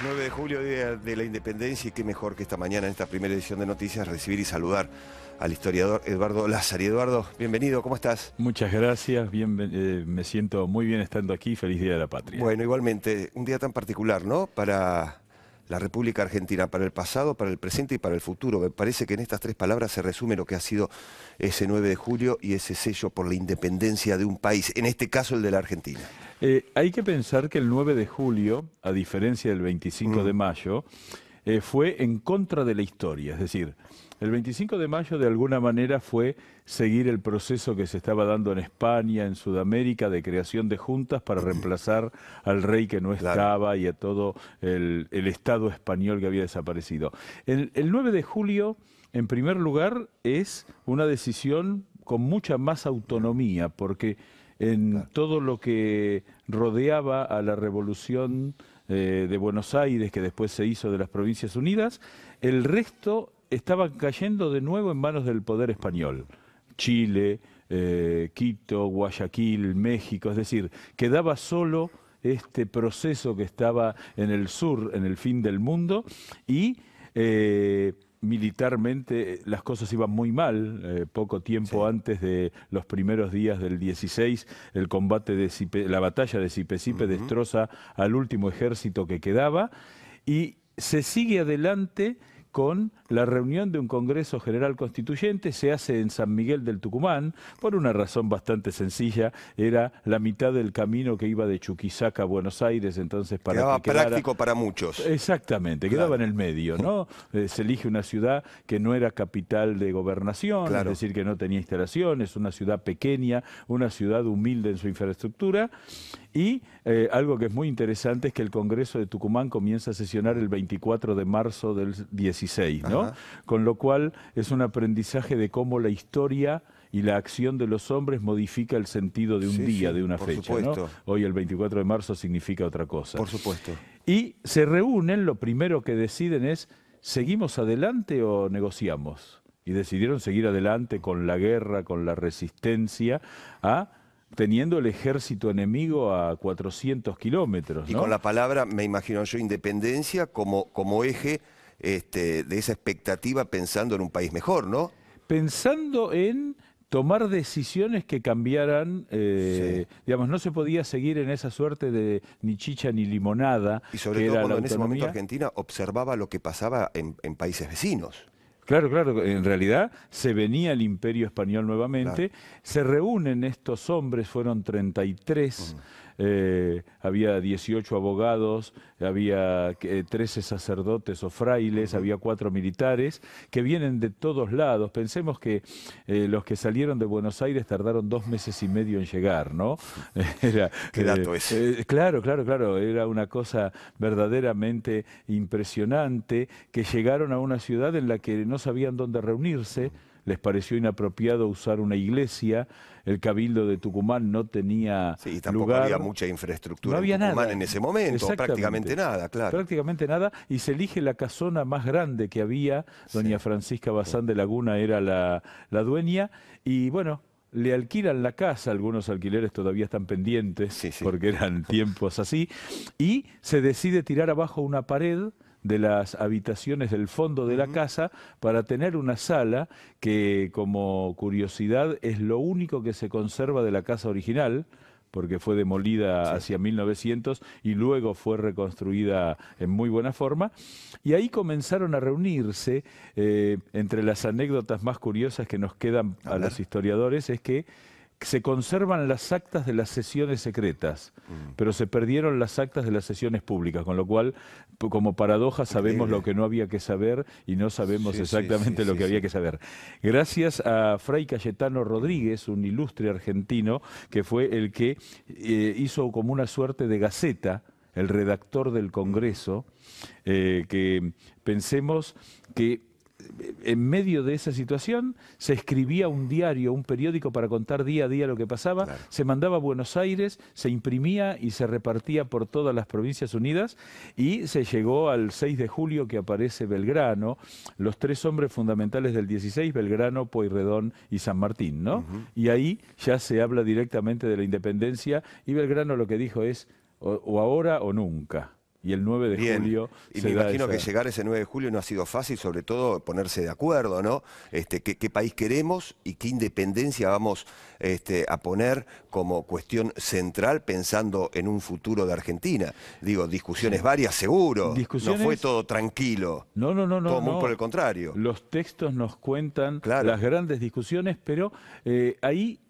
9 de julio, Día de la Independencia, y qué mejor que esta mañana en esta primera edición de Noticias recibir y saludar al historiador Eduardo Lázaro. Eduardo, bienvenido, ¿cómo estás? Muchas gracias, eh, me siento muy bien estando aquí, feliz Día de la Patria. Bueno, igualmente, un día tan particular, ¿no? Para la República Argentina, para el pasado, para el presente y para el futuro. Me parece que en estas tres palabras se resume lo que ha sido ese 9 de julio y ese sello por la independencia de un país, en este caso el de la Argentina. Eh, hay que pensar que el 9 de julio, a diferencia del 25 de mm. mayo, eh, fue en contra de la historia. Es decir, el 25 de mayo de alguna manera fue seguir el proceso que se estaba dando en España, en Sudamérica, de creación de juntas para reemplazar al rey que no estaba y a todo el, Estado español que había desaparecido. el 9 de julio, en primer lugar, es una decisión con mucha más autonomía, porque en todo lo que rodeaba a la revolución eh, de Buenos Aires, que después se hizo de las Provincias Unidas, el resto estaba cayendo de nuevo en manos del poder español. Chile, eh, Quito, Guayaquil, México, es decir, quedaba solo este proceso que estaba en el sur, en el fin del mundo, y eh, militarmente eh, las cosas iban muy mal. Eh, poco tiempo antes de los primeros días del 16, el combate de la batalla de Sipecipe uh destroza al último ejército que quedaba y se sigue adelante con la reunión de un Congreso General Constituyente, se hace en San Miguel del Tucumán, por una razón bastante sencilla, era la mitad del camino que iba de Chuquisaca a Buenos Aires, entonces para quedaba práctico para muchos. Exactamente, quedaba en el medio, ¿no? Eh, se elige una ciudad que no era capital de gobernación, es decir, que no tenía instalaciones, una ciudad pequeña, una ciudad humilde en su infraestructura, y eh, algo que es muy interesante es que el Congreso de Tucumán comienza a sesionar el 24 de marzo del 16, ¿no? Con lo cual es un aprendizaje de cómo la historia y la acción de los hombres modifica el sentido de un día, de una fecha. ¿no? Hoy el 24 de marzo significa otra cosa. Por supuesto. Y se reúnen, lo primero que deciden es, ¿seguimos adelante o negociamos? Y decidieron seguir adelante con la guerra, con la resistencia, a teniendo el ejército enemigo a 400 kilómetros. Y con la palabra, me imagino yo, independencia como, como eje este, de esa expectativa pensando en un país mejor, ¿no? Pensando en tomar decisiones que cambiaran, eh, digamos, no se podía seguir en esa suerte de ni chicha ni limonada. Y sobre todo cuando en ese momento Argentina observaba lo que pasaba en países vecinos. Claro, claro, en realidad se venía el imperio español nuevamente, se reúnen estos hombres, fueron 33. Eh, había 18 abogados, había 13 eh, sacerdotes o frailes, había cuatro militares, que vienen de todos lados. Pensemos que eh, los que salieron de Buenos Aires tardaron dos meses y medio en llegar, ¿no? ¿Qué dato es? claro, claro, claro, era una cosa verdaderamente impresionante, que llegaron a una ciudad en la que no sabían dónde reunirse, les pareció inapropiado usar una iglesia, el Cabildo de Tucumán no tenía Sí, tampoco había mucha infraestructura no había en Tucumán nada. en ese momento, prácticamente nada, claro. Prácticamente nada, y se elige la casona más grande que había, doña Francisca Bazán de Laguna era la, dueña, y bueno, le alquilan la casa, algunos alquileres todavía están pendientes porque eran tiempos así, y se decide tirar abajo una pared de las habitaciones del fondo de la casa para tener una sala que, como curiosidad, es lo único que se conserva de la casa original porque fue demolida hacia 1900 y luego fue reconstruida en muy buena forma. Y ahí comenzaron a reunirse, eh, entre las anécdotas más curiosas que nos quedan a los historiadores, es que se conservan las actas de las sesiones secretas, mm. pero se perdieron las actas de las sesiones públicas, con lo cual, como paradoja, sabemos lo que no había que saber y no sabemos exactamente lo que había que saber. Gracias a Fray Cayetano Rodríguez, un ilustre argentino, que fue el que eh, hizo como una suerte de gaceta, el redactor del Congreso, eh, que pensemos que en medio de esa situación se escribía un diario, un periódico para contar día a día lo que pasaba, se mandaba a Buenos Aires, se imprimía y se repartía por todas las provincias unidas y se llegó al 6 de julio que aparece Belgrano, los tres hombres fundamentales del 16, Belgrano, Pueyrredón y San Martín, ¿no? Y ahí ya se habla directamente de la independencia y Belgrano lo que dijo es o ahora o nunca y el 9 de julio. Y me imagino que llegar ese 9 de julio no ha sido fácil, sobre todo ponerse de acuerdo, ¿no? Este, qué, país queremos y qué independencia vamos este, a poner como cuestión central pensando en un futuro de Argentina. Digo, discusiones varias, seguro. No fue todo tranquilo. No, no, no, no. Todo muy por el contrario. Los textos nos cuentan las grandes discusiones, pero eh, ahí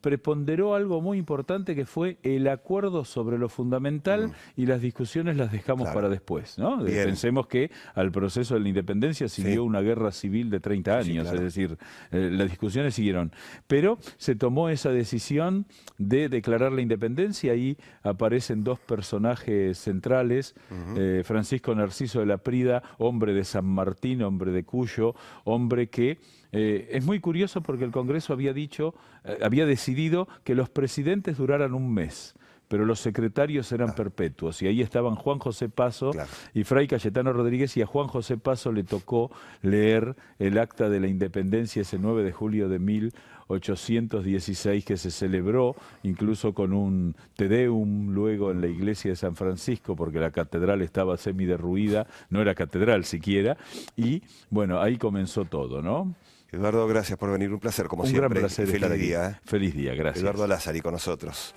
preponderó algo muy importante que fue el acuerdo sobre lo fundamental mm. y las discusiones las dejamos para después. ¿no? Pensemos que al proceso de la independencia siguió una guerra civil de 30 años, es decir, eh, las discusiones siguieron. Pero se tomó esa decisión de declarar la independencia y aparecen dos personajes centrales, eh, Francisco Narciso de la Prida, hombre de San Martín, hombre de Cuyo, hombre que eh, es muy curioso porque el Congreso había dicho, eh, había decidido que los presidentes duraran un mes pero los secretarios eran ah. perpetuos. Y ahí estaban Juan José Paso y Fray Cayetano Rodríguez, y a Juan José Paso le tocó leer el acta de la independencia ese 9 de julio de 1816 que se celebró, incluso con un Tedeum luego en la iglesia de San Francisco, porque la catedral estaba semiderruida, no era catedral siquiera, y bueno, ahí comenzó todo, ¿no? Eduardo, gracias por venir. Un placer, como siempre. Gran placer, Feliz, día. ¿eh? Feliz día, gracias. Eduardo Lázari con nosotros.